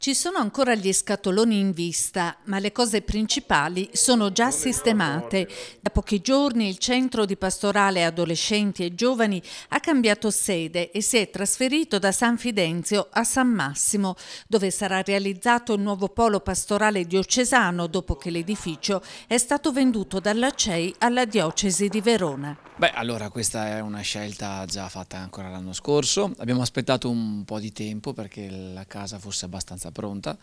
Ci sono ancora gli scatoloni in vista, ma le cose principali sono già sistemate. Da pochi giorni il centro di pastorale adolescenti e giovani ha cambiato sede e si è trasferito da San Fidenzio a San Massimo, dove sarà realizzato il nuovo polo pastorale diocesano dopo che l'edificio è stato venduto dalla CEI alla diocesi di Verona. Beh, allora questa è una scelta già fatta ancora l'anno scorso. Abbiamo aspettato un po' di tempo perché la casa fosse abbastanza pronta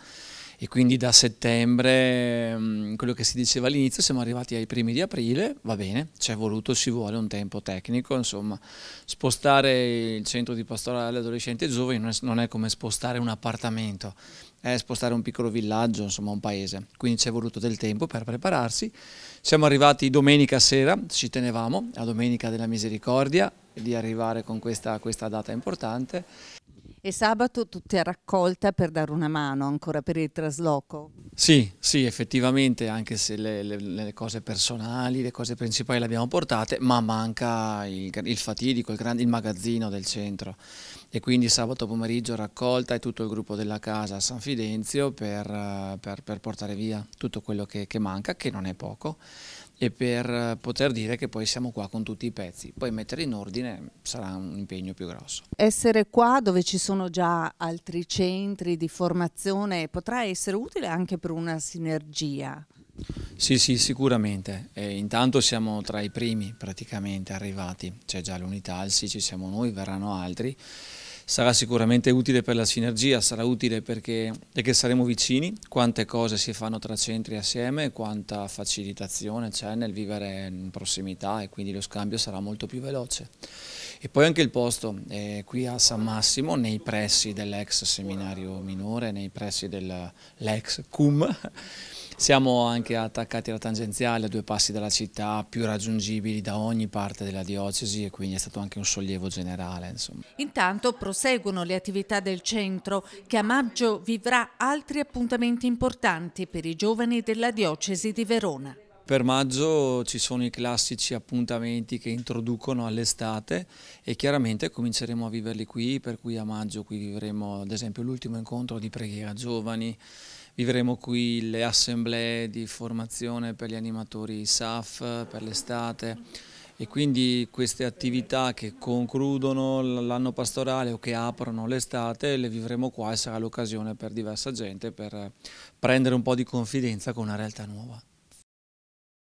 e quindi da settembre, mm, quello che si diceva all'inizio, siamo arrivati ai primi di aprile, va bene, ci è voluto, ci vuole un tempo tecnico, insomma, spostare il centro di pastorale adolescente e giovani non è come spostare un appartamento, è spostare un piccolo villaggio, insomma un paese. Quindi ci è voluto del tempo per prepararsi. Siamo arrivati domenica sera, ci tenevamo, a domenica della misericordia, di arrivare con questa, questa data importante. E sabato tutti a raccolta per dare una mano ancora per il trasloco? Sì, sì, effettivamente, anche se le, le, le cose personali, le cose principali le abbiamo portate, ma manca il, il fatidico, il, gran, il magazzino del centro. E quindi sabato pomeriggio raccolta e tutto il gruppo della casa a San Fidenzio per, per, per portare via tutto quello che, che manca, che non è poco e per eh, poter dire che poi siamo qua con tutti i pezzi. Poi mettere in ordine sarà un impegno più grosso. Essere qua dove ci sono già altri centri di formazione potrà essere utile anche per una sinergia? Sì, sì, sicuramente. E intanto siamo tra i primi praticamente arrivati. C'è già l'unità sì, ci siamo noi, verranno altri sarà sicuramente utile per la sinergia, sarà utile perché, perché saremo vicini, quante cose si fanno tra centri assieme, quanta facilitazione c'è nel vivere in prossimità e quindi lo scambio sarà molto più veloce. E poi anche il posto, eh, qui a San Massimo, nei pressi dell'ex seminario minore, nei pressi dell'ex CUM, siamo anche attaccati alla tangenziale, a due passi dalla città, più raggiungibili da ogni parte della diocesi e quindi è stato anche un sollievo generale. Insomma. Intanto proseguono le attività del centro che a maggio vivrà altri appuntamenti importanti per i giovani della diocesi di Verona. Per maggio ci sono i classici appuntamenti che introducono all'estate e chiaramente cominceremo a viverli qui, per cui a maggio qui vivremo ad esempio l'ultimo incontro di preghiera giovani, Vivremo qui le assemblee di formazione per gli animatori SAF per l'estate e quindi queste attività che concludono l'anno pastorale o che aprono l'estate le vivremo qua e sarà l'occasione per diversa gente per eh, prendere un po' di confidenza con una realtà nuova.